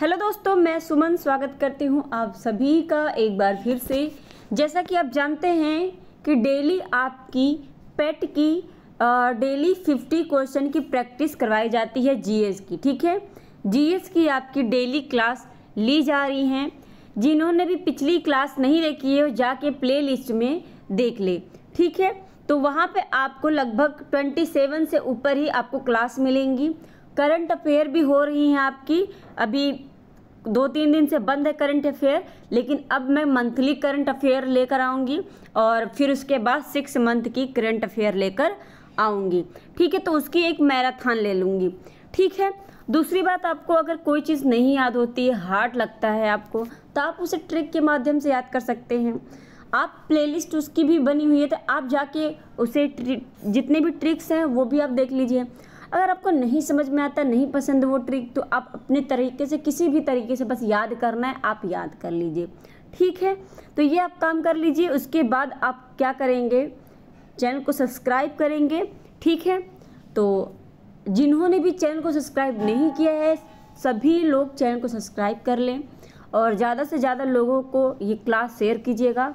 hello दोस्तों मैं सुमन स्वागत करती हूं आप सभी का एक बार फिर से जैसा कि आप जानते हैं कि डेली आपकी पेट की डेली फिफ्टी क्वेश्चन की प्रैक्टिस करवाई जाती है जीएस की ठीक है जीएस की आपकी डेली क्लास ली जा रही हैं जिन्होंने भी पिछली क्लास नहीं देखी है जाके प्ले लिस्ट में देख ले ठीक है तो वहाँ पे आपको लगभग 27 से ऊपर ही आपको क्लास मिलेंगी करंट अफेयर भी हो रही हैं आपकी अभी दो तीन दिन से बंद है करंट अफेयर लेकिन अब मैं मंथली करंट अफेयर लेकर आऊँगी और फिर उसके बाद सिक्स मंथ की करंट अफेयर लेकर आऊँगी ठीक है तो उसकी एक मैराथन ले लूँगी ठीक है दूसरी बात आपको अगर कोई चीज़ नहीं याद होती है हार्ड लगता है आपको तो आप उसे ट्रिक के माध्यम से याद कर सकते हैं आप प्लेलिस्ट उसकी भी बनी हुई है तो आप जाके उसे जितने भी ट्रिक्स हैं वो भी आप देख लीजिए अगर आपको नहीं समझ में आता नहीं पसंद वो ट्रिक तो आप अपने तरीके से किसी भी तरीके से बस याद करना है आप याद कर लीजिए ठीक है तो ये आप काम कर लीजिए उसके बाद आप क्या करेंगे चैनल को सब्सक्राइब करेंगे ठीक है तो जिन्होंने भी चैनल को सब्सक्राइब नहीं किया है सभी लोग चैनल को सब्सक्राइब कर लें और ज़्यादा से ज़्यादा लोगों को ये क्लास शेयर कीजिएगा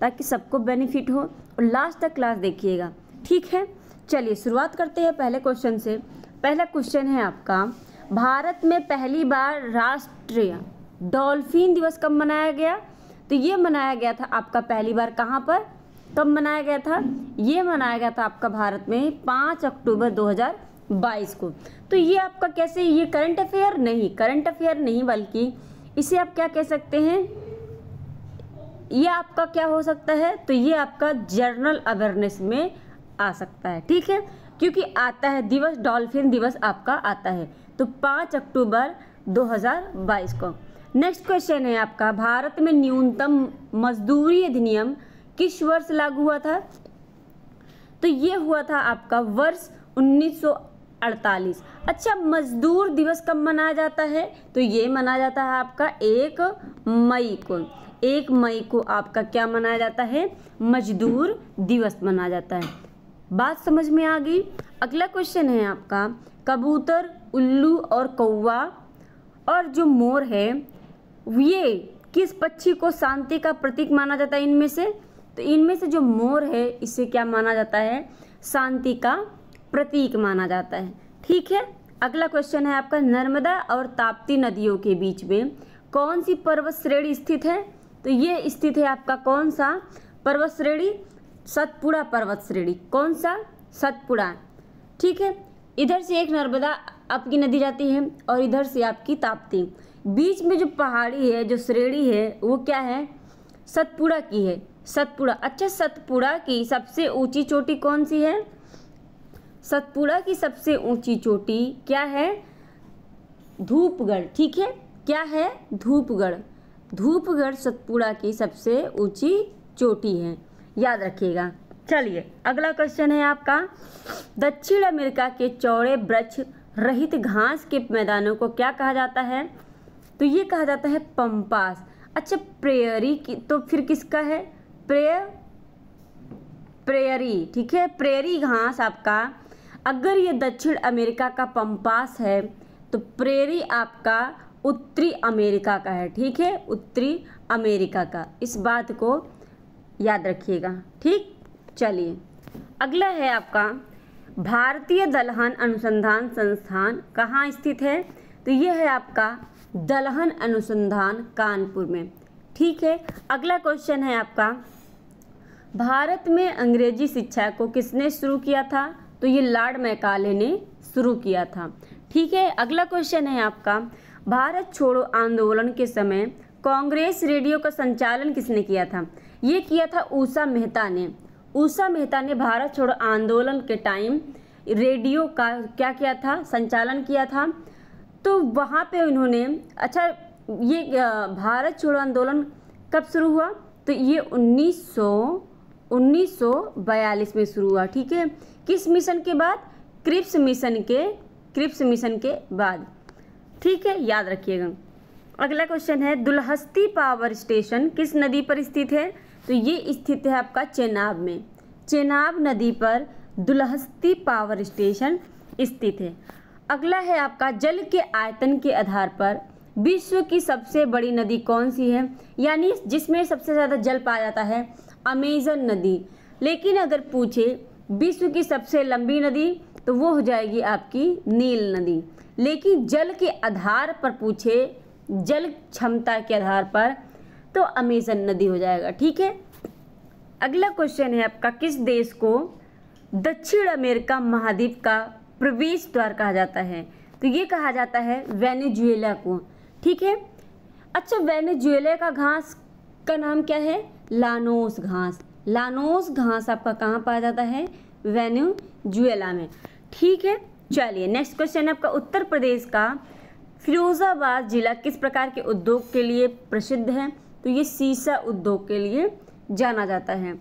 ताकि सबको बेनिफिट हो और लास्ट तक क्लास देखिएगा ठीक है चलिए शुरुआत करते हैं पहले क्वेश्चन से पहला क्वेश्चन है आपका भारत में पहली बार राष्ट्रीय डॉल्फिन दिवस कब मनाया गया तो ये मनाया गया था आपका पहली बार कहाँ पर कब मनाया गया था ये मनाया गया था आपका भारत में पाँच अक्टूबर 2022 को तो ये आपका कैसे ये करंट अफेयर नहीं करंट अफेयर नहीं बल्कि इसे आप क्या कह सकते हैं ये आपका क्या हो सकता है तो ये आपका जर्नल अवेयरनेस में आ सकता है ठीक है क्योंकि आता है दिवस डॉल्फिन दिवस आपका आता है तो पाँच अक्टूबर 2022 को नेक्स्ट क्वेश्चन है आपका भारत में न्यूनतम मजदूरी अधिनियम किस वर्ष लागू हुआ था तो ये हुआ था आपका वर्ष 1948 अच्छा मजदूर दिवस कब मनाया जाता है तो ये मनाया जाता है आपका एक मई को एक मई को आपका क्या मनाया जाता है मजदूर दिवस मनाया जाता है बात समझ में आ गई अगला क्वेश्चन है आपका कबूतर उल्लू और कौवा और जो मोर है ये किस पक्षी को शांति का प्रतीक माना जाता है इनमें से तो इनमें से जो मोर है इसे क्या माना जाता है शांति का प्रतीक माना जाता है ठीक है अगला क्वेश्चन है आपका नर्मदा और ताप्ती नदियों के बीच में कौन सी पर्वत श्रेणी स्थित है तो ये स्थित है आपका कौन सा पर्वत श्रेणी सतपुड़ा पर्वत श्रेणी कौन सा सतपुड़ा ठीक है इधर से एक नर्मदा आपकी नदी जाती है और इधर से आपकी ताप्ती बीच में जो पहाड़ी है जो श्रेणी है वो क्या है सतपुड़ा की है सतपुड़ा अच्छा सतपुड़ा की सबसे ऊंची चोटी कौन सी है सतपुड़ा की सबसे ऊंची चोटी क्या है धूपगढ़ ठीक है क्या है धूपगढ़ धूपगढ़ सतपुड़ा की सबसे ऊंची चोटी है याद रखिएगा चलिए अगला क्वेश्चन है आपका दक्षिण अमेरिका के चौड़े वृक्ष रहित घास के मैदानों को क्या कहा जाता है तो ये कहा जाता है पंपास अच्छा प्रेयरी की तो फिर किसका है प्रेय प्रेयरी ठीक है प्रेयरी घास आपका अगर ये दक्षिण अमेरिका का पंपास है तो प्रेरी आपका उत्तरी अमेरिका का है ठीक है उत्तरी अमेरिका का इस बात को याद रखिएगा ठीक चलिए अगला है आपका भारतीय दलहन अनुसंधान संस्थान कहाँ स्थित है तो यह है आपका दलहन अनुसंधान कानपुर में ठीक है अगला क्वेश्चन है आपका भारत में अंग्रेजी शिक्षा को किसने शुरू किया था तो ये लॉर्ड मैकाले ने शुरू किया था ठीक है अगला क्वेश्चन है आपका भारत छोड़ो आंदोलन के समय कांग्रेस रेडियो का संचालन किसने किया था ये किया था ऊषा मेहता ने ऊषा मेहता ने भारत छोड़ो आंदोलन के टाइम रेडियो का क्या किया था संचालन किया था तो वहाँ पे उन्होंने अच्छा ये भारत छोड़ो आंदोलन कब शुरू हुआ तो ये 1900 1942 में शुरू हुआ ठीक है किस मिशन के बाद क्रिप्स मिशन के क्रिप्स मिशन के बाद ठीक है याद रखिएगा अगला क्वेश्चन है दुलहस्ती पावर स्टेशन किस नदी पर स्थित है तो ये स्थित है आपका चेनाब में चेनाब नदी पर दुलहस्ती पावर स्टेशन स्थित है अगला है आपका जल के आयतन के आधार पर विश्व की सबसे बड़ी नदी कौन सी है यानी जिसमें सबसे ज़्यादा जल पाया जाता है अमेजन नदी लेकिन अगर पूछे विश्व की सबसे लंबी नदी तो वो हो जाएगी आपकी नील नदी लेकिन जल के आधार पर पूछे जल क्षमता के आधार पर तो अमेजन नदी हो जाएगा ठीक है अगला क्वेश्चन है आपका किस देश को दक्षिण अमेरिका महाद्वीप का प्रवेश द्वार कहा जाता है तो ये कहा जाता है वेनेजुएला को ठीक है अच्छा वेनेजुएला का घास का नाम क्या है लानोस घास लानोस घास आपका कहाँ पाया जाता है वेनेजुएला में ठीक है चलिए नेक्स्ट क्वेश्चन है आपका उत्तर प्रदेश का फिरोजाबाद जिला किस प्रकार के उद्योग के लिए प्रसिद्ध है तो ये सीसा उद्योग के लिए जाना जाता है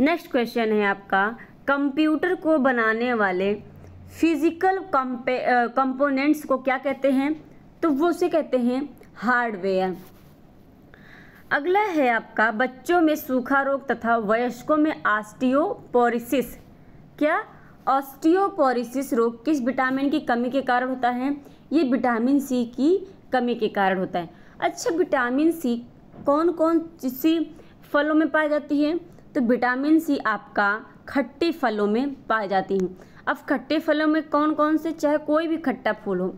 नेक्स्ट क्वेश्चन है आपका कंप्यूटर को बनाने वाले फिजिकल कंपोनेंट्स को क्या कहते हैं तो वो उसे कहते हैं हार्डवेयर अगला है आपका बच्चों में सूखा रोग तथा वयस्कों में ऑस्टियोपोरिसिस क्या ऑस्टियोपोरिसिस रोग किस विटामिन की कमी के कारण होता है ये विटामिन सी की कमी के कारण होता है अच्छा विटामिन सी कौन कौन सी फलों में पाई जाती है तो विटामिन सी आपका खट्टे फलों में पाई जाती हैं अब खट्टे फलों में कौन कौन से चाहे कोई भी खट्टा फूल हो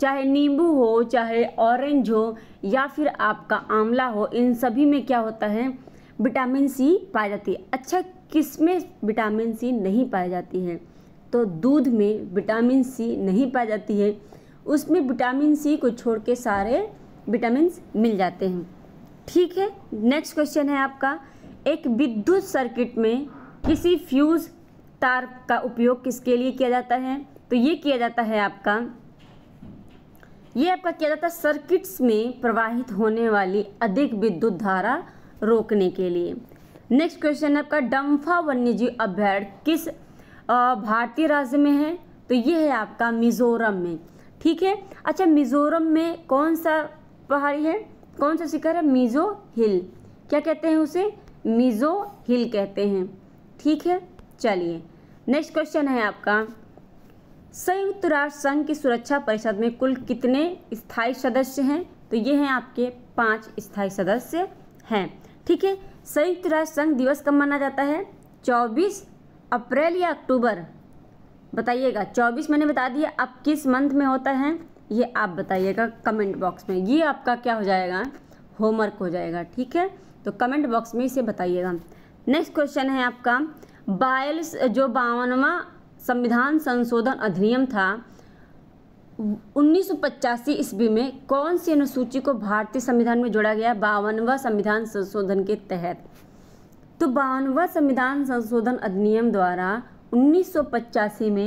चाहे नींबू हो चाहे ऑरेंज हो या फिर आपका आंवला हो इन सभी में क्या होता है विटामिन सी पाई जाती है अच्छा किस में विटामिन सी नहीं पाई जाती है तो दूध में विटामिन सी नहीं पाई जाती है उसमें विटामिन सी को छोड़ के सारे विटामिन मिल जाते हैं ठीक है नेक्स्ट क्वेश्चन है आपका एक विद्युत सर्किट में किसी फ्यूज़ तार का उपयोग किसके लिए किया जाता है तो ये किया जाता है आपका ये आपका किया जाता है सर्किट्स में प्रवाहित होने वाली अधिक विद्युत धारा रोकने के लिए नेक्स्ट क्वेश्चन है आपका डम्फा वन्यजीव अभ्यारण्य किस भारतीय राज्य में है तो ये है आपका मिजोरम में ठीक है अच्छा मिजोरम में कौन सा पहाड़ी है कौन सा शिखर है मीज़ो हिल क्या कहते हैं उसे मीज़ो हिल कहते हैं ठीक है चलिए नेक्स्ट क्वेश्चन है आपका संयुक्त राष्ट्र संघ की सुरक्षा परिषद में कुल कितने स्थायी सदस्य हैं तो ये हैं आपके पांच स्थायी सदस्य हैं ठीक है संयुक्त राष्ट्र संघ दिवस कब माना जाता है 24 अप्रैल या अक्टूबर बताइएगा 24 मैंने बता दिया अब किस मंथ में होता है ये आप बताइएगा कमेंट बॉक्स में ये आपका क्या हो जाएगा होमवर्क हो जाएगा ठीक है तो कमेंट बॉक्स में इसे बताइएगा नेक्स्ट क्वेश्चन है आपका बायल्स जो बावनवा संविधान संशोधन अधिनियम था 1985 ईस्वी में कौन सी अनुसूची को भारतीय संविधान में जोड़ा गया बावनवा संविधान संशोधन के तहत तो बावनवा संविधान संशोधन अधिनियम द्वारा उन्नीस में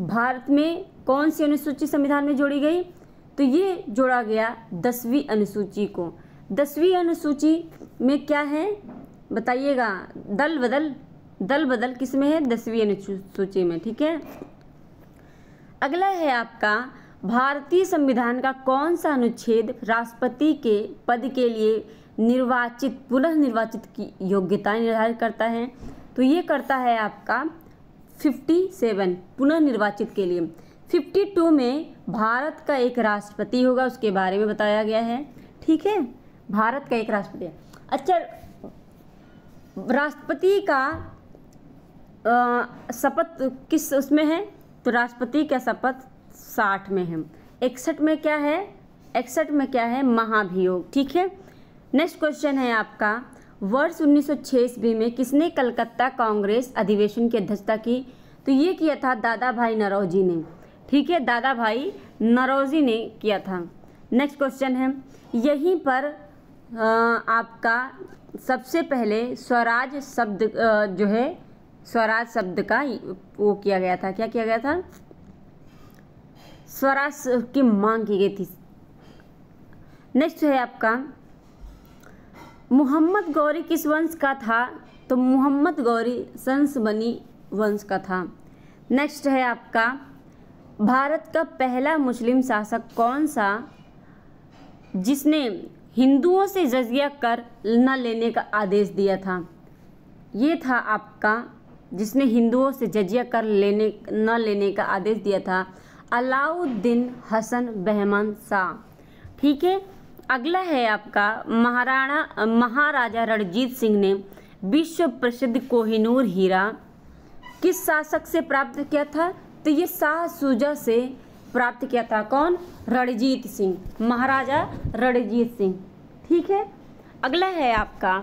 भारत में कौन सी अनुसूची संविधान में जोड़ी गई तो ये जोड़ा गया दसवीं अनुसूची को दसवीं अनुसूची में क्या है बताइएगा दल बदल दल बदल किस में है दसवीं अनुसूची में ठीक है अगला है आपका भारतीय संविधान का कौन सा अनुच्छेद राष्ट्रपति के पद के लिए निर्वाचित पुनः निर्वाचित की योग्यता निर्धारित करता है तो ये करता है आपका 57 सेवन पुनर्निर्वाचित के लिए 52 में भारत का एक राष्ट्रपति होगा उसके बारे में बताया गया है ठीक है भारत का एक राष्ट्रपति अच्छा राष्ट्रपति का शपथ किस उसमें है तो राष्ट्रपति का शपथ साठ में है इकसठ में क्या है इकसठ में क्या है महाभियोग ठीक है नेक्स्ट क्वेश्चन है आपका वर्ष उन्नीस सौ में किसने कलकत्ता कांग्रेस अधिवेशन की अध्यक्षता की तो ये किया था दादा भाई नरोजी ने ठीक है दादा भाई नरौजी ने किया था नेक्स्ट क्वेश्चन है यहीं पर आपका सबसे पहले स्वराज शब्द जो है स्वराज शब्द का वो किया गया था क्या किया गया था स्वराज की मांग की गई थी नेक्स्ट है आपका मोहम्मद गौरी किस वंश का था तो मोहम्मद गौरी संस बनी वंश का था नेक्स्ट है आपका भारत का पहला मुस्लिम शासक कौन सा जिसने हिंदुओं से जजिया कर न लेने का आदेश दिया था ये था आपका जिसने हिंदुओं से जजिया कर लेने न लेने का आदेश दिया था अलाउद्दीन हसन बहमान शाह ठीक है अगला है आपका महाराणा महाराजा रणजीत सिंह ने विश्व प्रसिद्ध कोहिनूर हीरा किस शासक से प्राप्त किया था तो ये शाह सूजा से प्राप्त किया था कौन रणजीत सिंह महाराजा रणजीत सिंह ठीक है अगला है आपका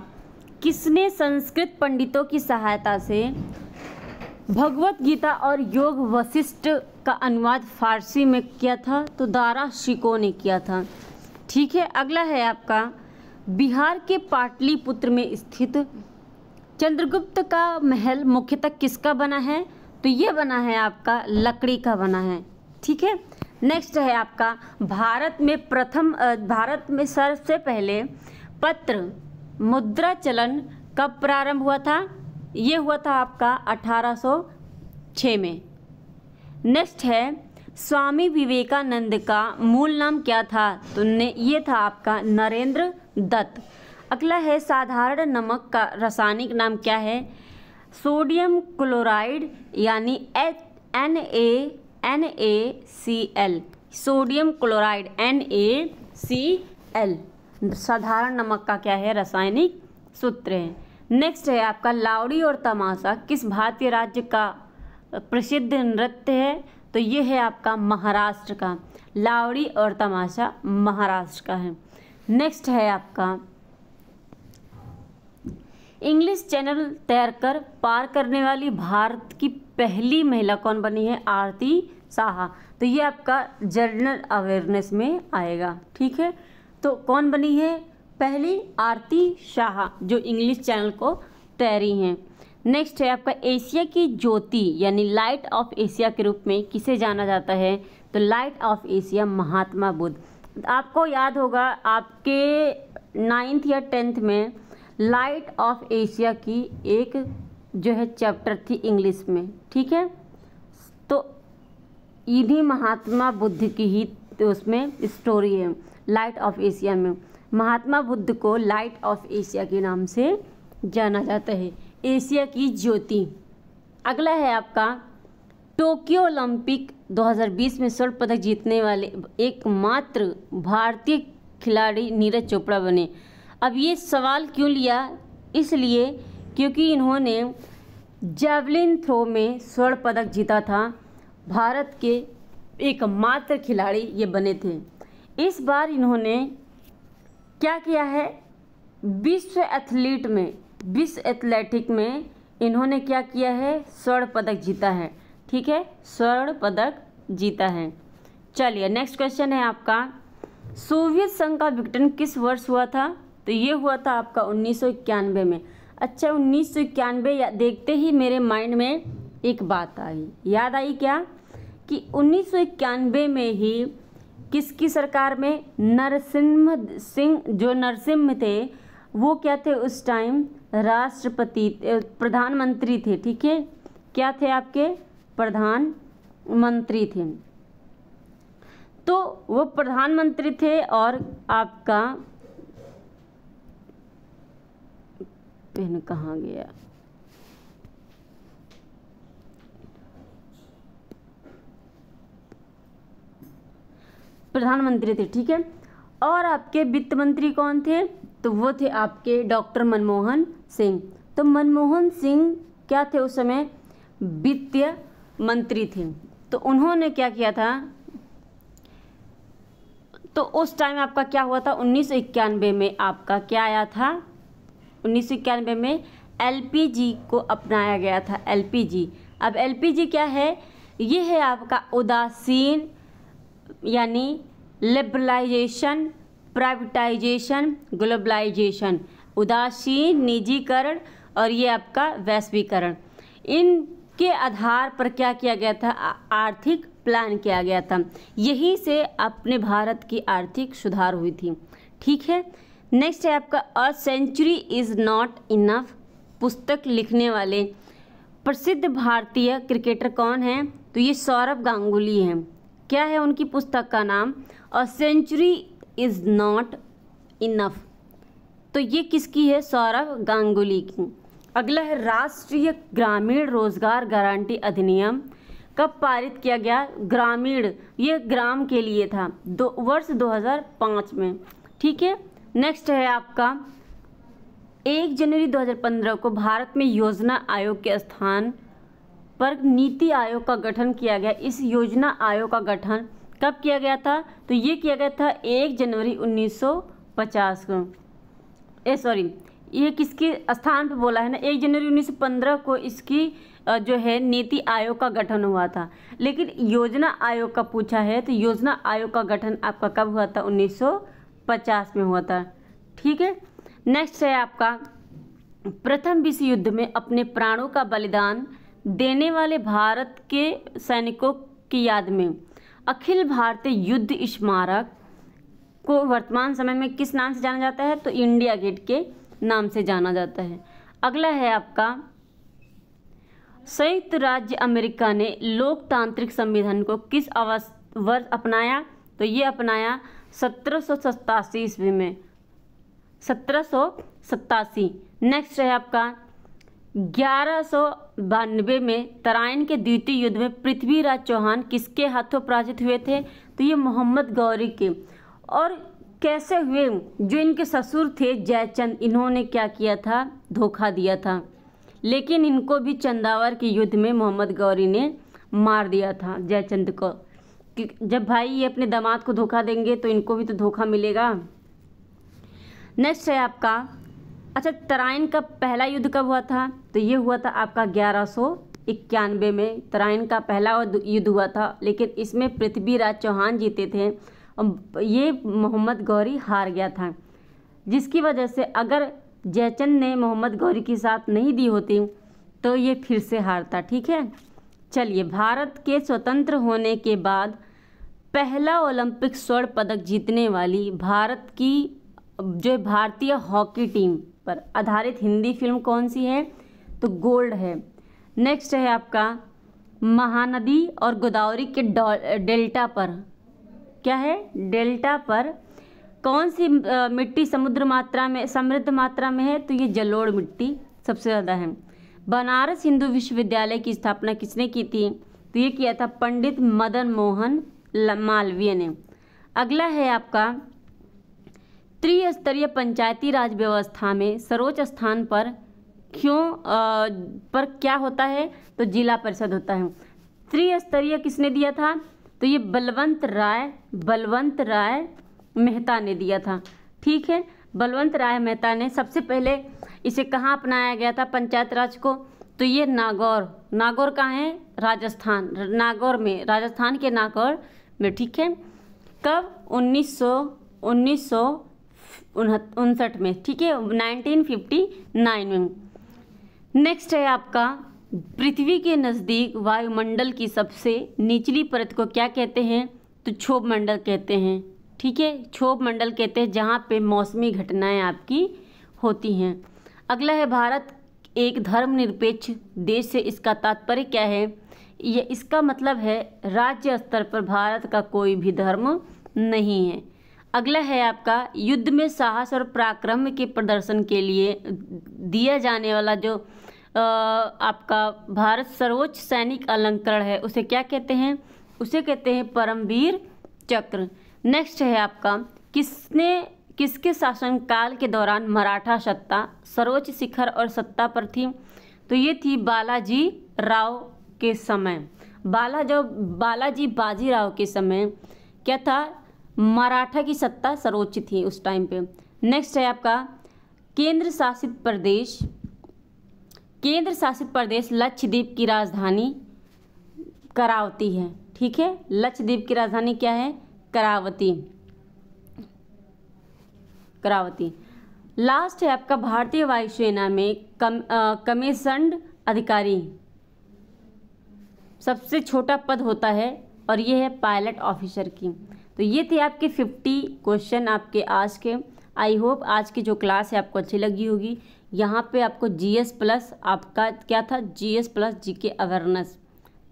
किसने संस्कृत पंडितों की सहायता से भगवत गीता और योग वशिष्ठ का अनुवाद फारसी में किया था तो दारा शिको ने किया था ठीक है अगला है आपका बिहार के पाटलिपुत्र में स्थित चंद्रगुप्त का महल मुख्यतः किसका बना है तो ये बना है आपका लकड़ी का बना है ठीक है नेक्स्ट है आपका भारत में प्रथम भारत में सबसे पहले पत्र मुद्रा चलन कब प्रारंभ हुआ था ये हुआ था आपका 1806 में नेक्स्ट है स्वामी विवेकानंद का मूल नाम क्या था तो ने ये था आपका नरेंद्र दत्त अगला है साधारण नमक का रासायनिक नाम क्या है सोडियम क्लोराइड यानी H N A N A C L sodium chloride N A C L साधारण नमक का क्या है रासायनिक सूत्र है नेक्स्ट है आपका लावड़ी और तमाशा किस भारतीय राज्य का प्रसिद्ध नृत्य है तो ये है आपका महाराष्ट्र का लावड़ी और तमाशा महाराष्ट्र का है नेक्स्ट है आपका इंग्लिश चैनल तैरकर पार करने वाली भारत की पहली महिला कौन बनी है आरती साहा तो ये आपका जनरल अवेयरनेस में आएगा ठीक है तो कौन बनी है पहली आरती शाह जो इंग्लिश चैनल को तैरी हैं नेक्स्ट है आपका एशिया की ज्योति यानी लाइट ऑफ एशिया के रूप में किसे जाना जाता है तो light of Asia Mahatma Buddha आपको याद होगा आपके नाइन्थ या टेंथ में लाइट ऑफ एशिया की एक जो है चैप्टर थी इंग्लिश में ठीक है तो इन्हीं महात्मा बुद्ध की ही तो उसमें स्टोरी है लाइट ऑफ एशिया में महात्मा बुद्ध को लाइट ऑफ एशिया के नाम से जाना जाता है एशिया की ज्योति अगला है आपका टोक्यो ओलंपिक 2020 में स्वर्ण पदक जीतने वाले एकमात्र भारतीय खिलाड़ी नीरज चोपड़ा बने अब ये सवाल क्यों लिया इसलिए क्योंकि इन्होंने जैवलिन थ्रो में स्वर्ण पदक जीता था भारत के एकमात्र खिलाड़ी ये बने थे इस बार इन्होंने क्या किया है विश्व एथलीट में विश्व एथलेटिक में इन्होंने क्या किया है स्वर्ण पदक जीता है ठीक है स्वर्ण पदक जीता है चलिए नेक्स्ट क्वेश्चन है आपका सोवियत संघ का विघटन किस वर्ष हुआ था तो ये हुआ था आपका उन्नीस में अच्छा उन्नीस या देखते ही मेरे माइंड में एक बात आई याद आई क्या कि उन्नीस में ही किसकी सरकार में नरसिम्ह सिंह जो नरसिम्ह थे वो क्या थे उस टाइम राष्ट्रपति प्रधानमंत्री थे ठीक है क्या थे आपके प्रधानमंत्री थे तो वो प्रधानमंत्री थे और आपका पेन कहाँ गया प्रधानमंत्री थे ठीक है और आपके वित्त मंत्री कौन थे तो वो थे आपके डॉक्टर मनमोहन सिंह तो मनमोहन सिंह क्या थे उस समय वित्तीय मंत्री थे तो उन्होंने क्या किया था तो उस टाइम आपका क्या हुआ था उन्नीस में आपका क्या आया था उन्नीस में एलपीजी को अपनाया गया था एलपीजी अब एलपीजी क्या है ये है आपका उदासीन यानी लिबरलाइजेशन प्राइवेटाइजेशन ग्लोबलाइजेशन उदासीन निजीकरण और ये आपका वैश्वीकरण इन के आधार पर क्या किया गया था आर्थिक प्लान किया गया था यही से अपने भारत की आर्थिक सुधार हुई थी ठीक है नेक्स्ट है आपका a century is not enough पुस्तक लिखने वाले प्रसिद्ध भारतीय क्रिकेटर कौन हैं तो ये सौरभ गांगुली हैं क्या है उनकी पुस्तक का नाम a century is not enough तो ये किसकी है सौरभ गांगुली की अगला है राष्ट्रीय ग्रामीण रोजगार गारंटी अधिनियम कब पारित किया गया ग्रामीण ये ग्राम के लिए था दो वर्ष 2005 में ठीक है नेक्स्ट है आपका एक जनवरी 2015 को भारत में योजना आयोग के स्थान पर नीति आयोग का गठन किया गया इस योजना आयोग का गठन कब किया गया था तो ये किया गया था एक जनवरी 1950 को ए सॉरी ये किसके स्थान पे बोला है ना एक जनवरी 1915 को इसकी जो है नीति आयोग का गठन हुआ था लेकिन योजना आयोग का पूछा है तो योजना आयोग का गठन आपका कब हुआ था 1950 में हुआ था ठीक है नेक्स्ट है आपका प्रथम विश्व युद्ध में अपने प्राणों का बलिदान देने वाले भारत के सैनिकों की याद में अखिल भारतीय युद्ध स्मारक को वर्तमान समय में किस नाम से जाना जाता है तो इंडिया गेट के नाम से जाना जाता है अगला है आपका संयुक्त राज्य अमेरिका ने लोकतांत्रिक संविधान को किस अवस वर्ष अपनाया तो ये अपनाया सत्रह सौ ईस्वी में सत्रह नेक्स्ट है आपका ग्यारह में तराइन के द्वितीय युद्ध में पृथ्वीराज चौहान किसके हाथों पराजित हुए थे तो ये मोहम्मद गौरी के और कैसे हुए जो इनके ससुर थे जयचंद इन्होंने क्या किया था धोखा दिया था लेकिन इनको भी चंदावर के युद्ध में मोहम्मद गौरी ने मार दिया था जयचंद को जब भाई ये अपने दामाद को धोखा देंगे तो इनको भी तो धोखा मिलेगा नेक्स्ट है आपका अच्छा तराइन का पहला युद्ध कब हुआ था तो ये हुआ था आपका ग्यारह सौ इक्यानवे में तराइन का पहला युद्ध हुआ था लेकिन इसमें पृथ्वीराज चौहान जीते थे और ये मोहम्मद गौरी हार गया था जिसकी वजह से अगर जयचंद ने मोहम्मद गौरी की साथ नहीं दी होती तो ये फिर से हारता ठीक है चलिए भारत के स्वतंत्र होने के बाद पहला ओलंपिक स्वर्ण पदक जीतने वाली भारत की जो भारतीय हॉकी टीम पर आधारित हिंदी फिल्म कौन सी है तो गोल्ड है नेक्स्ट है आपका महानदी और गोदावरी के डेल्टा पर क्या है डेल्टा पर कौन सी मिट्टी समुद्र मात्रा में समृद्ध मात्रा में है तो ये जलोड़ मिट्टी सबसे ज़्यादा है बनारस हिंदू विश्वविद्यालय की स्थापना किसने की थी तो ये किया था पंडित मदन मोहन मालवीय ने अगला है आपका त्रिस्तरीय पंचायती राज व्यवस्था में सर्वोच्च स्थान पर क्यों आ, पर क्या होता है तो जिला परिषद होता है त्रिस्तरीय किसने दिया था तो ये बलवंत राय बलवंत राय मेहता ने दिया था ठीक है बलवंत राय मेहता ने सबसे पहले इसे कहाँ अपनाया गया था पंचायत राज को तो ये नागौर नागौर कहाँ है राजस्थान नागौर में राजस्थान के नागौर में ठीक है कब उन्नीस सौ उनसठ में ठीक है 1959 में नेक्स्ट है आपका पृथ्वी के नज़दीक वायुमंडल की सबसे निचली परत को क्या कहते हैं तो क्षोभ मंडल कहते हैं ठीक है क्षोभ मंडल कहते हैं जहाँ पे मौसमी घटनाएं आपकी होती हैं अगला है भारत एक धर्मनिरपेक्ष देश से इसका तात्पर्य क्या है यह इसका मतलब है राज्य स्तर पर भारत का कोई भी धर्म नहीं है अगला है आपका युद्ध में साहस और पराक्रम के प्रदर्शन के लिए दिया जाने वाला जो आपका भारत सर्वोच्च सैनिक अलंकरण है उसे क्या कहते हैं उसे कहते हैं परमवीर चक्र नेक्स्ट है आपका किसने किसके शासनकाल के दौरान मराठा सत्ता सर्वोच्च शिखर और सत्ता पर थी तो ये थी बालाजी राव के समय बाला जो बालाजी बाजीराव के समय क्या था मराठा की सत्ता सर्वोच्च थी उस टाइम पे नेक्स्ट है आपका केंद्र शासित प्रदेश केंद्र शासित प्रदेश लक्षद्वीप की राजधानी करावती है ठीक है लक्षद्वीप की राजधानी क्या है करावती करावती लास्ट है आपका भारतीय वायुसेना में कम कमीशंड अधिकारी सबसे छोटा पद होता है और यह है पायलट ऑफिसर की तो ये थे आपके फिफ्टी क्वेश्चन आपके आज के आई होप आज की जो क्लास है आपको अच्छी लगी होगी यहाँ पे आपको जीएस प्लस आपका क्या था जीएस प्लस जी के अवेयरनेस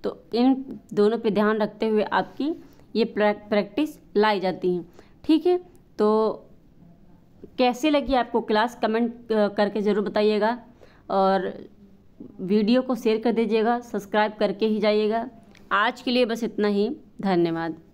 तो इन दोनों पे ध्यान रखते हुए आपकी ये प्रैक्टिस लाई जाती है ठीक है तो कैसे लगी आपको क्लास कमेंट करके ज़रूर बताइएगा और वीडियो को शेयर कर दीजिएगा सब्सक्राइब करके ही जाइएगा आज के लिए बस इतना ही धन्यवाद